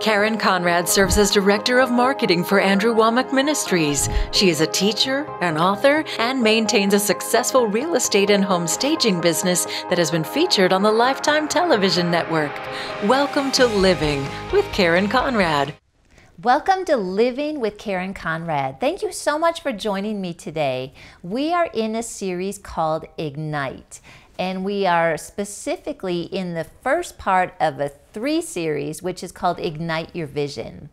Karen Conrad serves as Director of Marketing for Andrew Womack Ministries. She is a teacher, an author, and maintains a successful real estate and home staging business that has been featured on the Lifetime Television Network. Welcome to Living with Karen Conrad. Welcome to Living with Karen Conrad. Thank you so much for joining me today. We are in a series called Ignite and we are specifically in the first part of a three series, which is called Ignite Your Vision.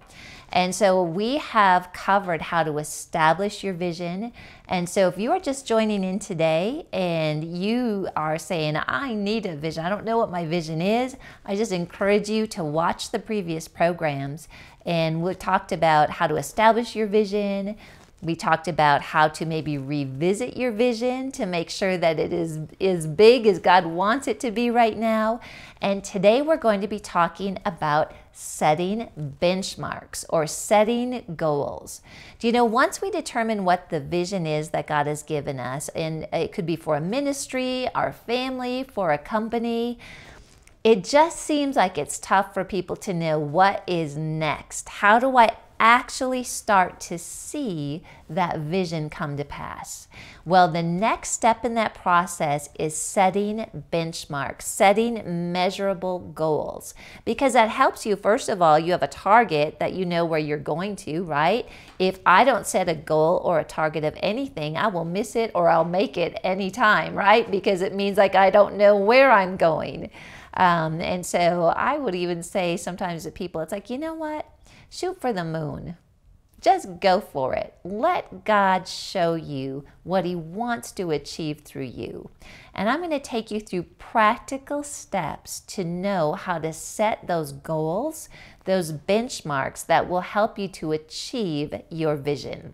And so we have covered how to establish your vision. And so if you are just joining in today and you are saying, I need a vision, I don't know what my vision is, I just encourage you to watch the previous programs. And we talked about how to establish your vision, we talked about how to maybe revisit your vision to make sure that it is as big as God wants it to be right now. And today we're going to be talking about setting benchmarks or setting goals. Do you know, once we determine what the vision is that God has given us, and it could be for a ministry, our family, for a company, it just seems like it's tough for people to know what is next. How do I actually start to see that vision come to pass? Well, the next step in that process is setting benchmarks, setting measurable goals, because that helps you. First of all, you have a target that you know where you're going to, right? If I don't set a goal or a target of anything, I will miss it or I'll make it anytime, right? Because it means like I don't know where I'm going. Um, and so I would even say sometimes to people, it's like, you know what? Shoot for the moon. Just go for it. Let God show you what He wants to achieve through you. And I'm going to take you through practical steps to know how to set those goals, those benchmarks that will help you to achieve your vision.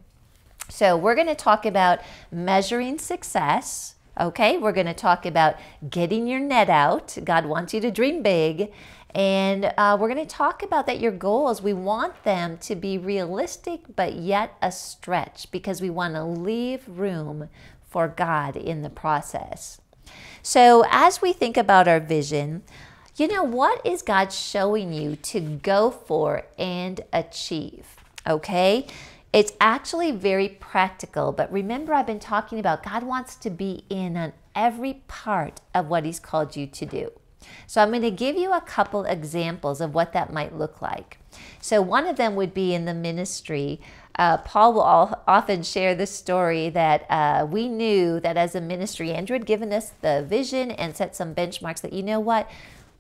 So, we're going to talk about measuring success. Okay, we're going to talk about getting your net out. God wants you to dream big. And uh, we're going to talk about that your goals, we want them to be realistic, but yet a stretch because we want to leave room for God in the process. So, as we think about our vision, you know, what is God showing you to go for and achieve? Okay. It's actually very practical, but remember, I've been talking about God wants to be in on every part of what He's called you to do. So I'm going to give you a couple examples of what that might look like. So one of them would be in the ministry. Uh, Paul will all, often share the story that uh, we knew that as a ministry, Andrew had given us the vision and set some benchmarks that, you know what,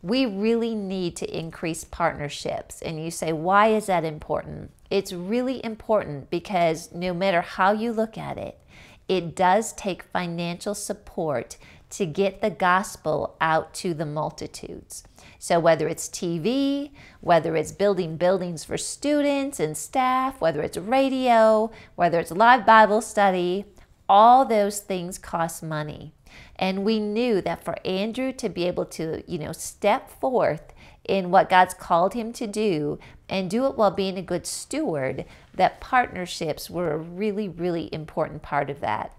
we really need to increase partnerships. And you say, why is that important? It's really important because no matter how you look at it, it does take financial support to get the gospel out to the multitudes. So, whether it's TV, whether it's building buildings for students and staff, whether it's radio, whether it's live Bible study, all those things cost money. And we knew that for Andrew to be able to, you know, step forth in what God's called him to do and do it while being a good steward, that partnerships were a really, really important part of that.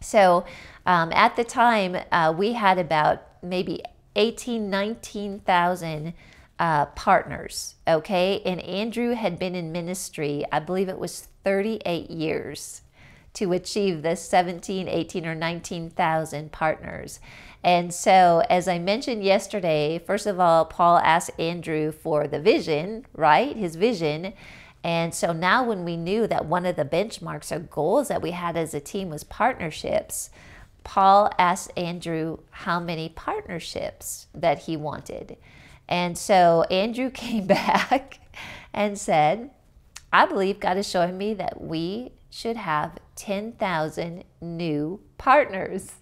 So um, at the time, uh, we had about maybe 18, 19,000 uh, partners, okay? And Andrew had been in ministry, I believe it was 38 years to achieve this 17, 18, or 19,000 partners. And so, as I mentioned yesterday, first of all, Paul asked Andrew for the vision, right? His vision. And so now, when we knew that one of the benchmarks or goals that we had as a team was partnerships, Paul asked Andrew how many partnerships that he wanted. And so Andrew came back and said, I believe God is showing me that we should have 10,000 new partners.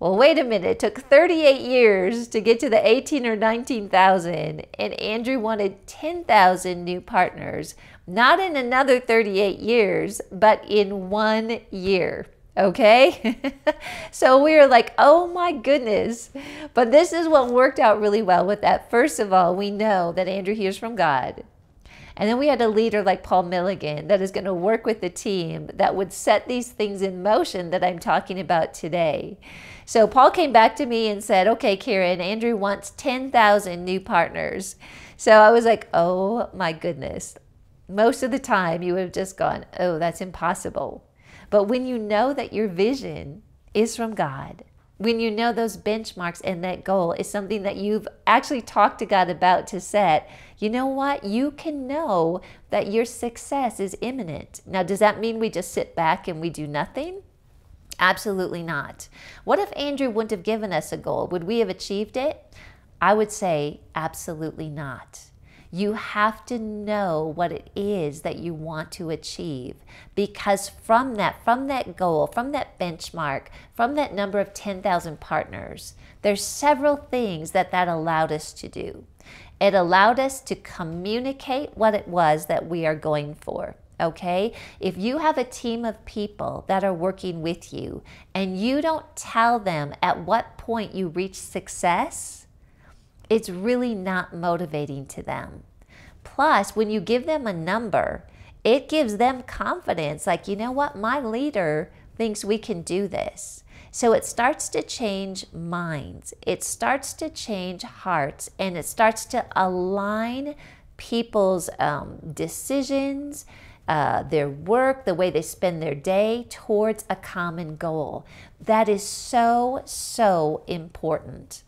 Well, wait a minute. It took 38 years to get to the 18 or 19,000, and Andrew wanted 10,000 new partners, not in another 38 years, but in one year. Okay? so we were like, oh my goodness. But this is what worked out really well with that. First of all, we know that Andrew hears from God. And then we had a leader like Paul Milligan that is going to work with the team that would set these things in motion that I'm talking about today. So Paul came back to me and said, okay, Karen, Andrew wants 10,000 new partners. So I was like, oh my goodness. Most of the time you would have just gone, oh, that's impossible. But when you know that your vision is from God, when you know those benchmarks and that goal is something that you've actually talked to God about to set, you know what? You can know that your success is imminent. Now, does that mean we just sit back and we do nothing? Absolutely not. What if Andrew wouldn't have given us a goal? Would we have achieved it? I would say absolutely not. You have to know what it is that you want to achieve because from that from that goal, from that benchmark, from that number of 10,000 partners, there's several things that that allowed us to do. It allowed us to communicate what it was that we are going for okay? If you have a team of people that are working with you and you don't tell them at what point you reach success, it's really not motivating to them. Plus, when you give them a number, it gives them confidence like, you know what, my leader thinks we can do this. So it starts to change minds, it starts to change hearts, and it starts to align people's um, decisions uh, their work, the way they spend their day towards a common goal. That is so, so important.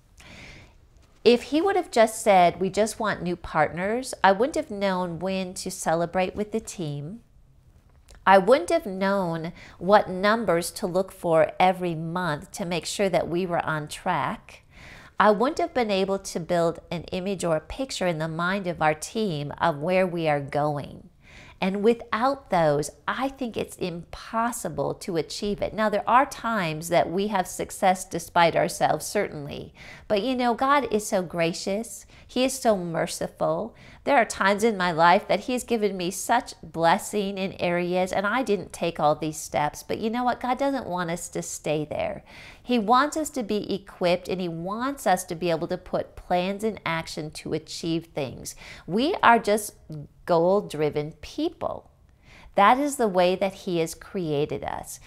If he would have just said, We just want new partners, I wouldn't have known when to celebrate with the team. I wouldn't have known what numbers to look for every month to make sure that we were on track. I wouldn't have been able to build an image or a picture in the mind of our team of where we are going. And without those, I think it's impossible to achieve it. Now, there are times that we have success despite ourselves, certainly. But you know, God is so gracious, He is so merciful. There are times in my life that He has given me such blessing in areas, and I didn't take all these steps. But you know what? God doesn't want us to stay there. He wants us to be equipped and He wants us to be able to put plans in action to achieve things. We are just goal driven people. That is the way that He has created us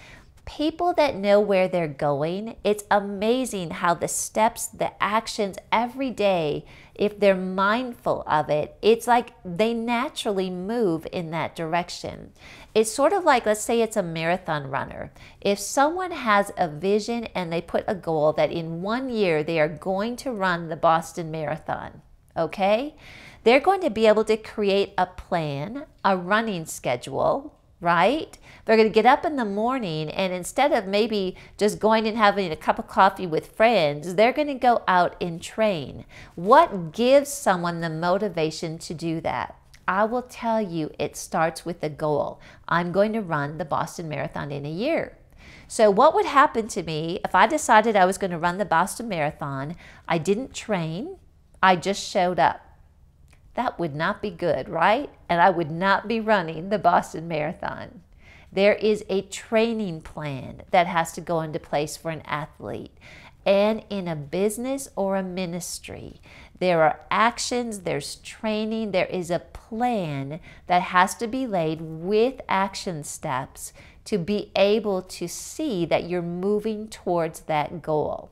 people that know where they're going, it's amazing how the steps, the actions every day, if they're mindful of it, it's like they naturally move in that direction. It's sort of like, let's say it's a marathon runner. If someone has a vision and they put a goal that in one year they are going to run the Boston Marathon, okay? They're going to be able to create a plan, a running schedule, right? They're going to get up in the morning and instead of maybe just going and having a cup of coffee with friends, they're going to go out and train. What gives someone the motivation to do that? I will tell you it starts with a goal. I'm going to run the Boston Marathon in a year. So, what would happen to me if I decided I was going to run the Boston Marathon? I didn't train, I just showed up. That would not be good, right? And I would not be running the Boston Marathon. There is a training plan that has to go into place for an athlete. And in a business or a ministry, there are actions, there's training, there is a plan that has to be laid with action steps to be able to see that you're moving towards that goal.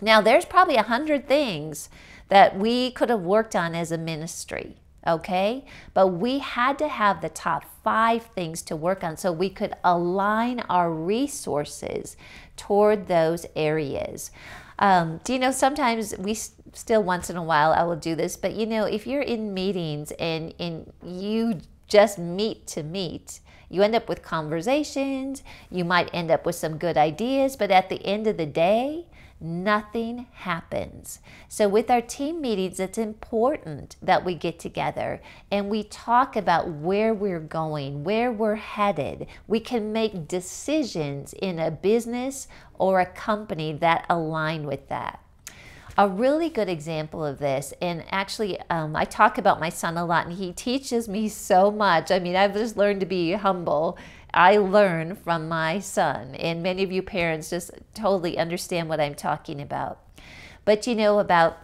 Now, there's probably a hundred things that we could have worked on as a ministry okay? But we had to have the top five things to work on so we could align our resources toward those areas. Um, do you know sometimes we still once in a while I will do this, but you know, if you're in meetings and, and you just meet to meet. you end up with conversations, you might end up with some good ideas, but at the end of the day, nothing happens. So, with our team meetings, it's important that we get together and we talk about where we're going, where we're headed. We can make decisions in a business or a company that align with that. A really good example of this, and actually, um, I talk about my son a lot, and he teaches me so much. I mean, I've just learned to be humble. I learn from my son, and many of you parents just totally understand what I'm talking about. But you know, about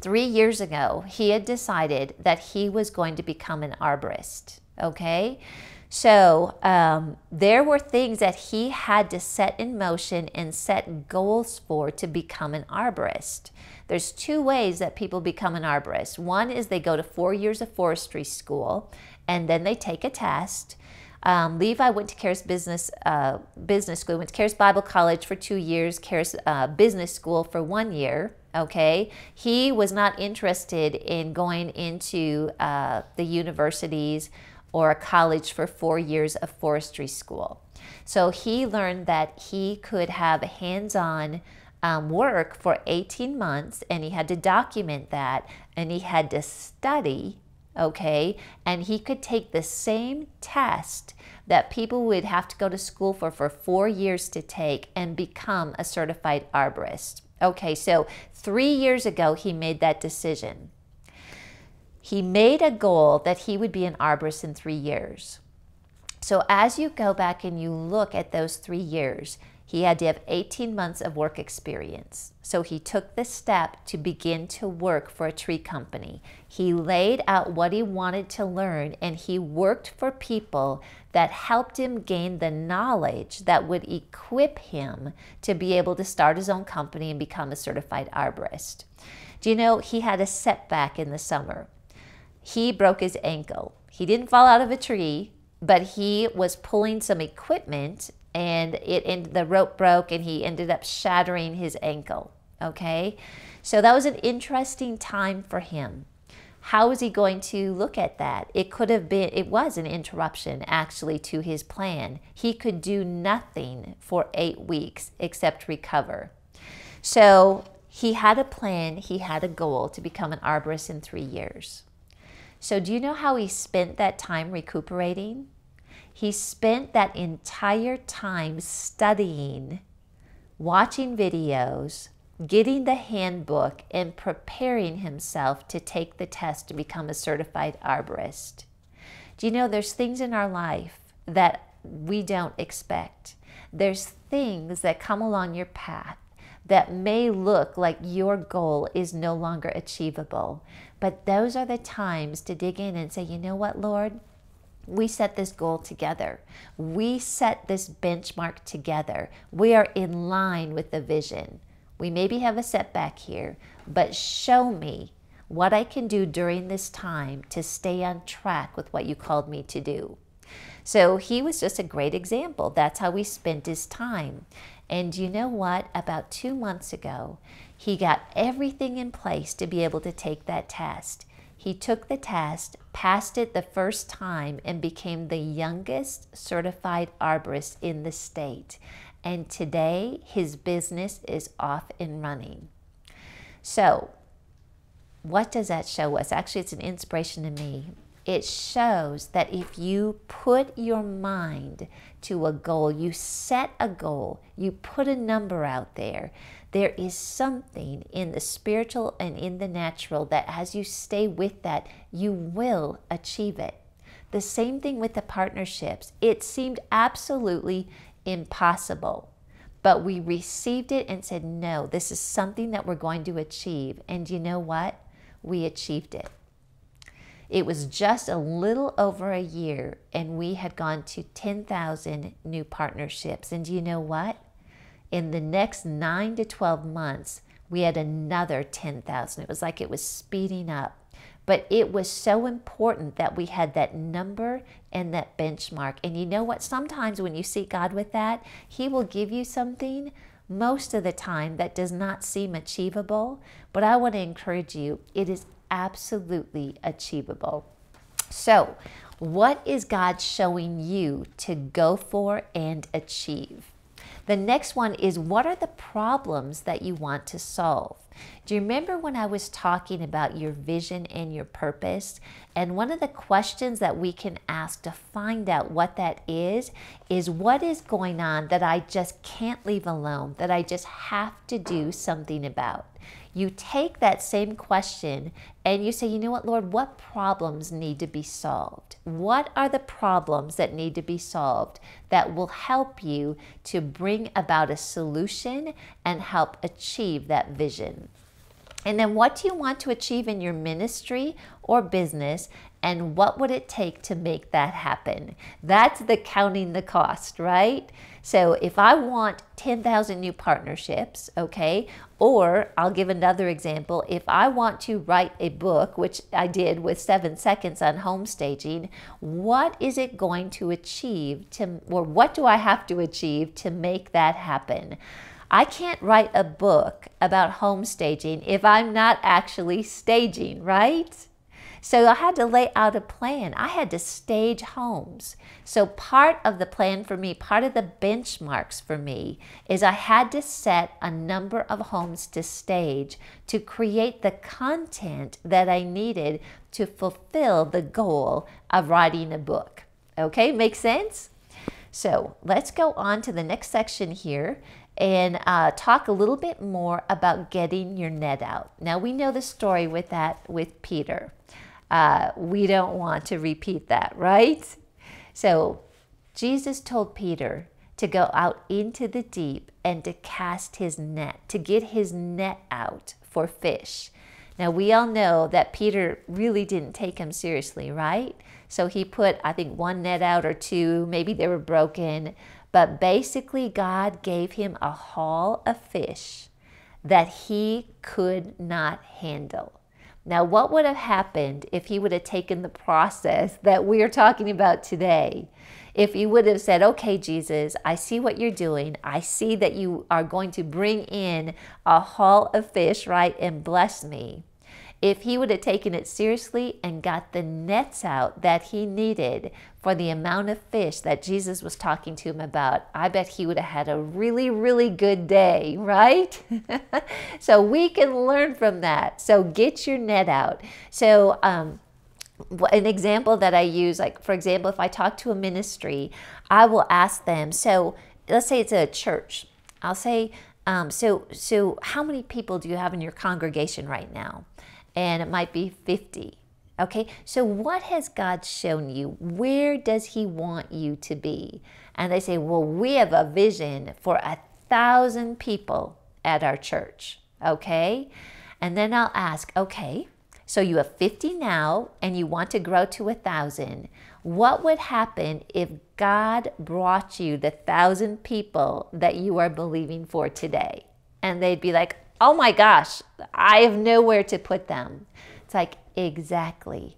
three years ago, he had decided that he was going to become an arborist, okay? So um, there were things that he had to set in motion and set goals for to become an arborist. There's two ways that people become an arborist. One is they go to four years of forestry school and then they take a test. Um, Levi went to Caris Business uh, Business School, went to Caris Bible College for two years, Caris uh, Business School for one year okay? He was not interested in going into uh, the universities or a college for four years of forestry school. So he learned that he could have hands-on um, work for 18 months and he had to document that and he had to study, okay? And he could take the same test that people would have to go to school for for four years to take and become a certified arborist. Okay, so three years ago he made that decision. He made a goal that he would be an arborist in three years. So as you go back and you look at those three years, he had to have 18 months of work experience. So he took the step to begin to work for a tree company. He laid out what he wanted to learn and he worked for people that helped him gain the knowledge that would equip him to be able to start his own company and become a certified arborist. Do you know he had a setback in the summer? he broke his ankle. He didn't fall out of a tree, but he was pulling some equipment and it and the rope broke and he ended up shattering his ankle, okay? So that was an interesting time for him. How is he going to look at that? It could have been it was an interruption actually to his plan. He could do nothing for 8 weeks except recover. So he had a plan, he had a goal to become an arborist in 3 years. So, do you know how he spent that time recuperating? He spent that entire time studying, watching videos, getting the handbook, and preparing himself to take the test to become a certified arborist. Do you know there's things in our life that we don't expect? There's things that come along your path that may look like your goal is no longer achievable. But those are the times to dig in and say, you know what, Lord? We set this goal together. We set this benchmark together. We are in line with the vision. We maybe have a setback here, but show me what I can do during this time to stay on track with what you called me to do. So he was just a great example. That's how we spent his time. And you know what? About two months ago, he got everything in place to be able to take that test. He took the test, passed it the first time, and became the youngest certified arborist in the state. And today, his business is off and running. So, what does that show us? Actually, it's an inspiration to me it shows that if you put your mind to a goal, you set a goal, you put a number out there, there is something in the spiritual and in the natural that as you stay with that, you will achieve it. The same thing with the partnerships. It seemed absolutely impossible but we received it and said, no, this is something that we're going to achieve. And you know what? We achieved it. It was just a little over a year, and we had gone to 10,000 new partnerships. And you know what? In the next nine to 12 months, we had another 10,000. It was like it was speeding up. But it was so important that we had that number and that benchmark. And you know what? Sometimes when you seek God with that, He will give you something most of the time that does not seem achievable. But I want to encourage you, it is absolutely achievable. So, what is God showing you to go for and achieve? The next one is what are the problems that you want to solve? Do you remember when I was talking about your vision and your purpose? And one of the questions that we can ask to find out what that is is what is going on that I just can't leave alone, that I just have to do something about? you take that same question and you say, you know what, Lord, what problems need to be solved? What are the problems that need to be solved that will help you to bring about a solution and help achieve that vision? And then what do you want to achieve in your ministry or business? And what would it take to make that happen? That's the counting the cost, right? So if I want 10,000 new partnerships, okay, or I'll give another example. If I want to write a book, which I did with seven seconds on home staging, what is it going to achieve to, or what do I have to achieve to make that happen? I can't write a book about home staging if I'm not actually staging, right? So I had to lay out a plan. I had to stage homes. So part of the plan for me, part of the benchmarks for me, is I had to set a number of homes to stage to create the content that I needed to fulfill the goal of writing a book. Okay, make sense? So let's go on to the next section here and uh, talk a little bit more about getting your net out. Now we know the story with that with Peter. Uh, we don't want to repeat that, right? So Jesus told Peter to go out into the deep and to cast his net, to get his net out for fish. Now, we all know that Peter really didn't take him seriously, right? So he put, I think, one net out or two. Maybe they were broken. But basically, God gave him a haul of fish that he could not handle. Now, what would have happened if he would have taken the process that we're talking about today? If he would have said, Okay, Jesus, I see what you're doing. I see that you are going to bring in a haul of fish, right, and bless me. If he would have taken it seriously and got the nets out that he needed for the amount of fish that Jesus was talking to him about, I bet he would have had a really, really good day, right? so we can learn from that. So get your net out. So, um, an example that I use, like for example, if I talk to a ministry, I will ask them. So let's say it's a church. I'll say, um, so so how many people do you have in your congregation right now? and it might be 50. Okay, so what has God shown you? Where does He want you to be? And they say, Well, we have a vision for a thousand people at our church. Okay, and then I'll ask, Okay, so you have 50 now and you want to grow to a thousand. What would happen if God brought you the thousand people that you are believing for today? And they'd be like, oh my gosh, I have nowhere to put them. It's like, exactly.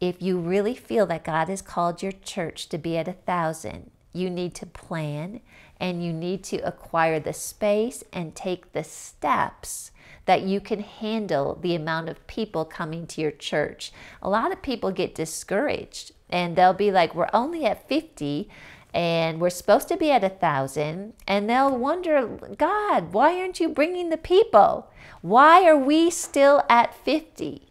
If you really feel that God has called your church to be at a thousand, you need to plan and you need to acquire the space and take the steps that you can handle the amount of people coming to your church. A lot of people get discouraged and they'll be like, We're only at 50 and we're supposed to be at a thousand and they'll wonder god why aren't you bringing the people why are we still at 50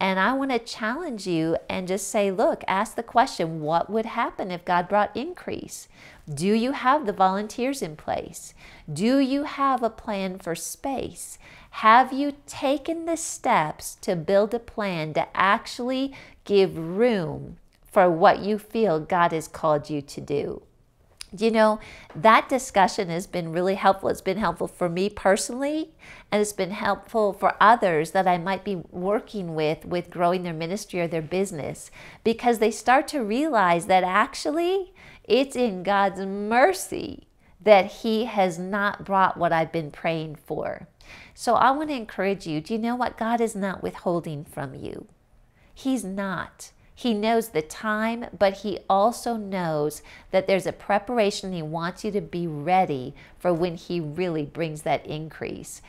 and i want to challenge you and just say look ask the question what would happen if god brought increase do you have the volunteers in place do you have a plan for space have you taken the steps to build a plan to actually give room for what you feel God has called you to do. You know, that discussion has been really helpful. It's been helpful for me personally, and it's been helpful for others that I might be working with with growing their ministry or their business because they start to realize that actually it's in God's mercy that He has not brought what I've been praying for. So I want to encourage you do you know what? God is not withholding from you, He's not. He knows the time, but he also knows that there's a preparation. He wants you to be ready for when he really brings that increase.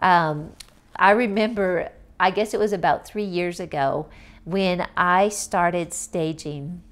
Um, I remember, I guess it was about three years ago when I started staging.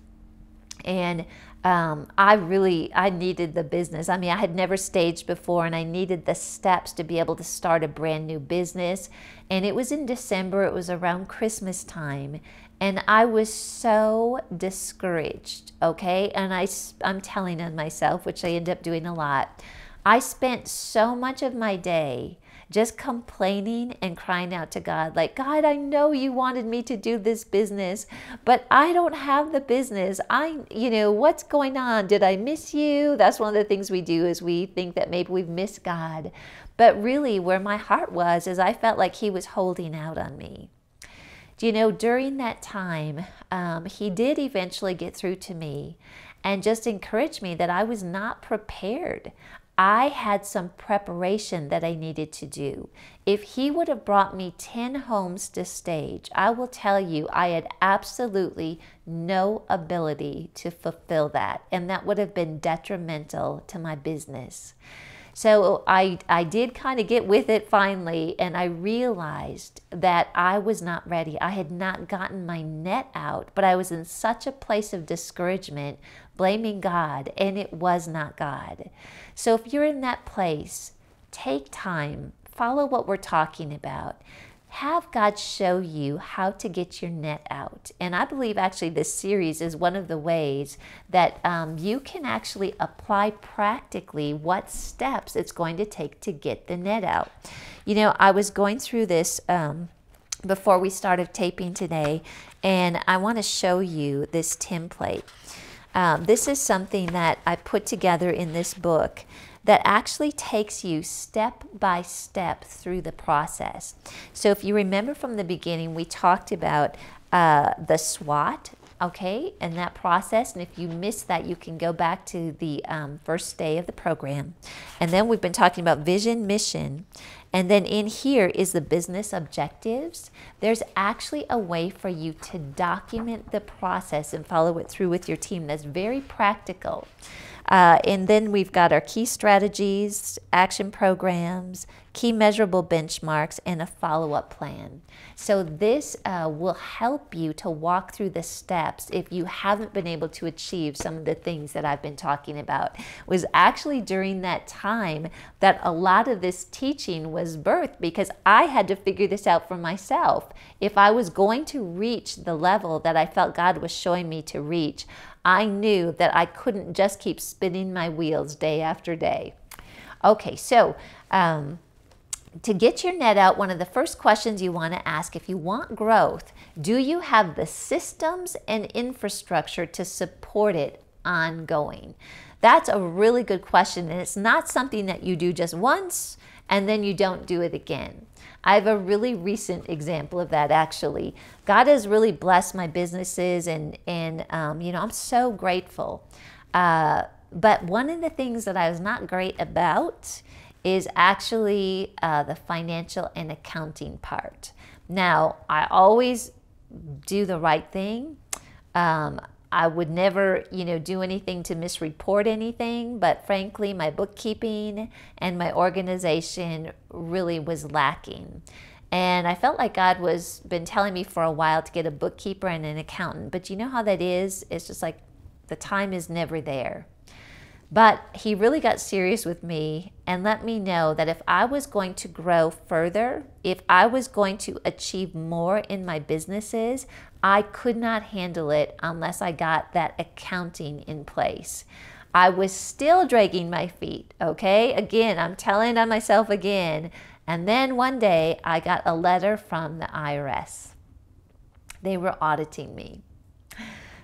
And um, I really, I needed the business. I mean, I had never staged before and I needed the steps to be able to start a brand new business. And it was in December, it was around Christmas time and I was so discouraged, okay? And I, I'm telling on myself, which I end up doing a lot. I spent so much of my day just complaining and crying out to God, like, God, I know you wanted me to do this business, but I don't have the business. I, you know, what's going on? Did I miss you? That's one of the things we do is we think that maybe we've missed God. But really, where my heart was is I felt like He was holding out on me you know, during that time, um, he did eventually get through to me and just encouraged me that I was not prepared. I had some preparation that I needed to do. If he would have brought me 10 homes to stage, I will tell you I had absolutely no ability to fulfill that, and that would have been detrimental to my business. So I, I did kind of get with it finally, and I realized that I was not ready. I had not gotten my net out, but I was in such a place of discouragement, blaming God, and it was not God. So if you're in that place, take time, follow what we're talking about have God show you how to get your net out. And I believe actually this series is one of the ways that um, you can actually apply practically what steps it's going to take to get the net out. You know, I was going through this. Um, before we started taping today, and I want to show you this template. Um, this is something that I put together in this book that actually takes you step by step through the process. So if you remember from the beginning, we talked about uh, the SWOT, okay, and that process. And if you miss that, you can go back to the um, first day of the program. And then we've been talking about vision, mission, and then in here is the business objectives. There's actually a way for you to document the process and follow it through with your team that's very practical. Uh, and then we've got our key strategies, action programs, key measurable benchmarks, and a follow up plan. So, this uh, will help you to walk through the steps if you haven't been able to achieve some of the things that I've been talking about. It was actually during that time that a lot of this teaching was birthed because I had to figure this out for myself. If I was going to reach the level that I felt God was showing me to reach, I knew that I couldn't just keep spinning my wheels day after day. Okay, so um, to get your net out, one of the first questions you want to ask if you want growth, do you have the systems and infrastructure to support it ongoing? That's a really good question, and it's not something that you do just once and then you don't do it again. I have a really recent example of that actually. God has really blessed my businesses, and, and um, you know, I'm so grateful. Uh, but one of the things that I was not great about is actually uh, the financial and accounting part. Now, I always do the right thing. Um, I would never, you know, do anything to misreport anything, but frankly, my bookkeeping and my organization really was lacking. And I felt like God was been telling me for a while to get a bookkeeper and an accountant, but you know how that is? It's just like the time is never there. But he really got serious with me and let me know that if I was going to grow further, if I was going to achieve more in my businesses, I could not handle it unless I got that accounting in place. I was still dragging my feet, okay? Again, I'm telling on myself again. And then one day I got a letter from the IRS. They were auditing me.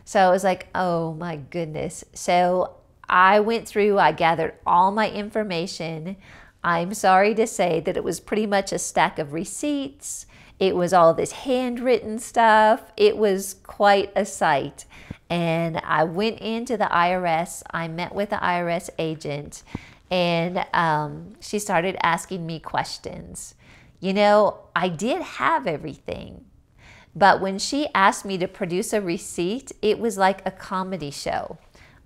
So I was like, oh my goodness. So I went through, I gathered all my information. I'm sorry to say that it was pretty much a stack of receipts. It was all this handwritten stuff. It was quite a sight. And I went into the IRS. I met with the IRS agent, and um, she started asking me questions. You know, I did have everything, but when she asked me to produce a receipt, it was like a comedy show.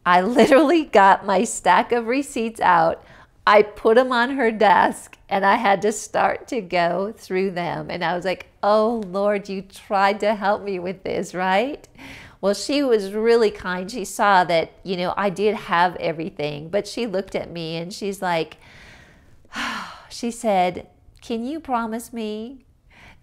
I literally got my stack of receipts out. I put them on her desk and I had to start to go through them. And I was like, oh Lord, you tried to help me with this, right? Well, she was really kind. She saw that, you know, I did have everything, but she looked at me and she's like, she said, Can you promise me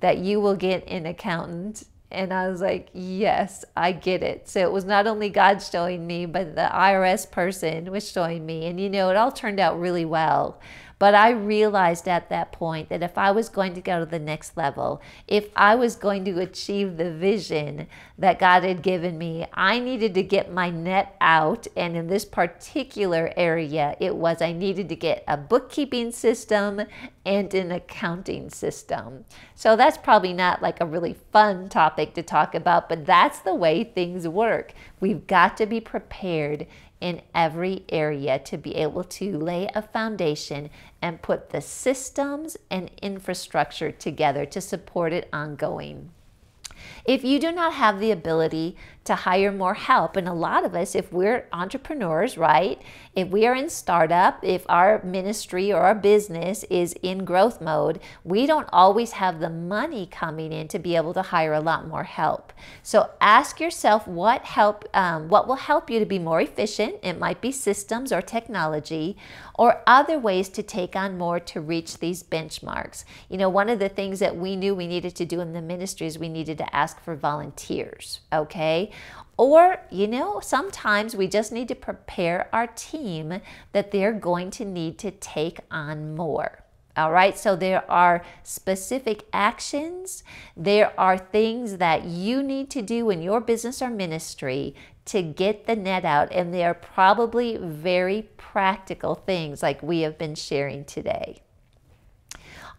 that you will get an accountant? And I was like, yes, I get it. So it was not only God showing me, but the IRS person was showing me. And you know, it all turned out really well. But I realized at that point that if I was going to go to the next level, if I was going to achieve the vision that God had given me, I needed to get my net out. And in this particular area, it was I needed to get a bookkeeping system and an accounting system. So that's probably not like a really fun topic to talk about, but that's the way things work. We've got to be prepared in every area to be able to lay a foundation and put the systems and infrastructure together to support it ongoing. If you do not have the ability to hire more help. And a lot of us, if we're entrepreneurs, right? If we are in startup, if our ministry or our business is in growth mode, we don't always have the money coming in to be able to hire a lot more help. So ask yourself what help, um, what will help you to be more efficient. It might be systems or technology, or other ways to take on more to reach these benchmarks. You know, one of the things that we knew we needed to do in the ministry is we needed to ask for volunteers. Okay, or, you know, sometimes we just need to prepare our team that they're going to need to take on more. All right, so there are specific actions, there are things that you need to do in your business or ministry to get the net out, and they are probably very practical things like we have been sharing today.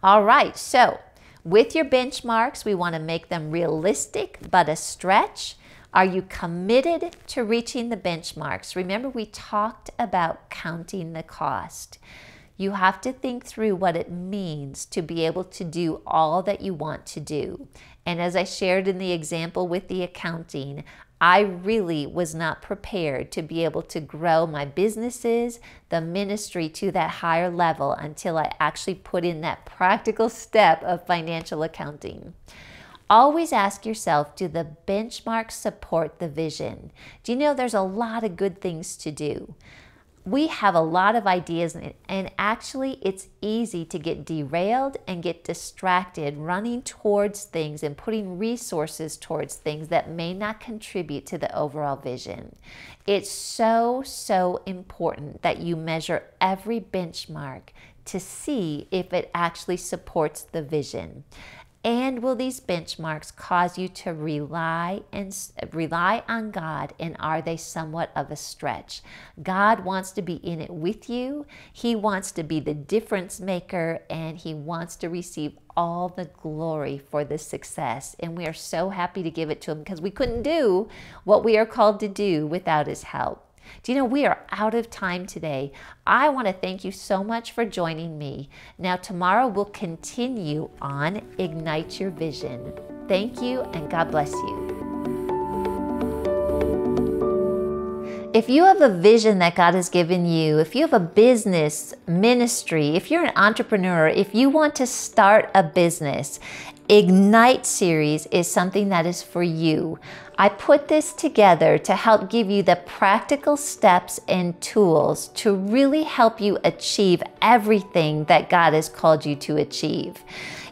All right, so with your benchmarks, we want to make them realistic but a stretch. Are you committed to reaching the benchmarks? Remember, we talked about counting the cost. You have to think through what it means to be able to do all that you want to do. And as I shared in the example with the accounting, I really was not prepared to be able to grow my businesses, the ministry to that higher level until I actually put in that practical step of financial accounting. Always ask yourself, do the benchmarks support the vision? Do you know there's a lot of good things to do? We have a lot of ideas and actually it's easy to get derailed and get distracted running towards things and putting resources towards things that may not contribute to the overall vision. It's so, so important that you measure every benchmark to see if it actually supports the vision. And will these benchmarks cause you to rely and rely on God and are they somewhat of a stretch? God wants to be in it with you. He wants to be the difference maker and he wants to receive all the glory for this success. And we are so happy to give it to him because we couldn't do what we are called to do without his help. Do you know, we are out of time today. I want to thank you so much for joining me. Now, tomorrow we'll continue on Ignite Your Vision. Thank you, and God bless you. If you have a vision that God has given you, if you have a business, ministry, if you're an entrepreneur, if you want to start a business Ignite series is something that is for you. I put this together to help give you the practical steps and tools to really help you achieve everything that God has called you to achieve.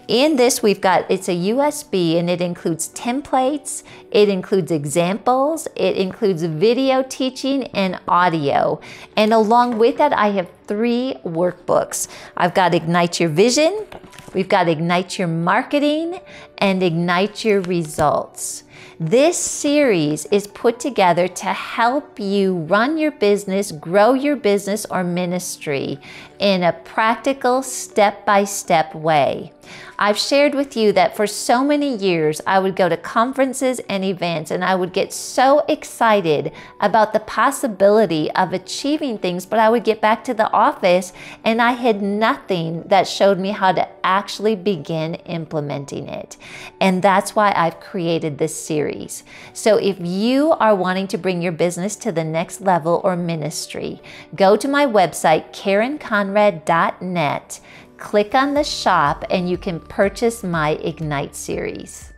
In this, we've got it's a USB and it includes templates, it includes examples, it includes video teaching and audio. And along with that, I have three workbooks. I've got Ignite Your Vision, We've got Ignite Your Marketing and Ignite Your Results. This series is put together to help you run your business, grow your business or ministry in a practical, step by step way. I've shared with you that for so many years, I would go to conferences and events and I would get so excited about the possibility of achieving things, but I would get back to the office and I had nothing that showed me how to actually begin implementing it. And that's why I've created this series. So if you are wanting to bring your business to the next level or ministry, go to my website, karenconrad.net click on the shop and you can purchase my Ignite series.